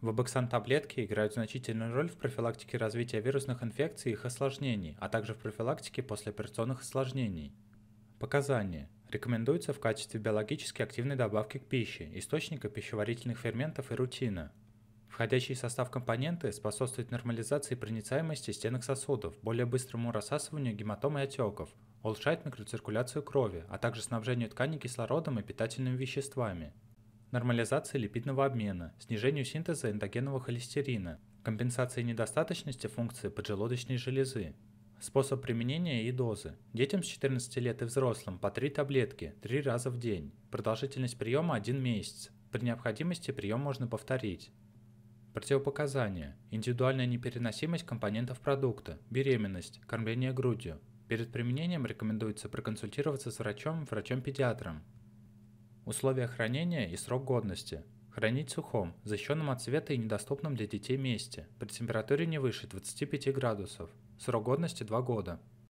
Вабоксан-таблетки играют значительную роль в профилактике развития вирусных инфекций и их осложнений, а также в профилактике послеоперационных осложнений. Показания. Рекомендуется в качестве биологически активной добавки к пище, источника пищеварительных ферментов и рутина. Входящий в состав компоненты способствует нормализации проницаемости стенок сосудов, более быстрому рассасыванию гематом и отеков, улучшает микроциркуляцию крови, а также снабжению тканей кислородом и питательными веществами нормализации липидного обмена, снижению синтеза эндогенного холестерина, компенсации недостаточности функции поджелудочной железы. Способ применения и дозы. Детям с 14 лет и взрослым по 3 таблетки 3 раза в день. Продолжительность приема 1 месяц. При необходимости прием можно повторить. Противопоказания. Индивидуальная непереносимость компонентов продукта, беременность, кормление грудью. Перед применением рекомендуется проконсультироваться с врачом-врачом-педиатром условия хранения и срок годности. Хранить в сухом, защищенном от света и недоступном для детей месте, при температуре не выше 25 градусов. Срок годности 2 года.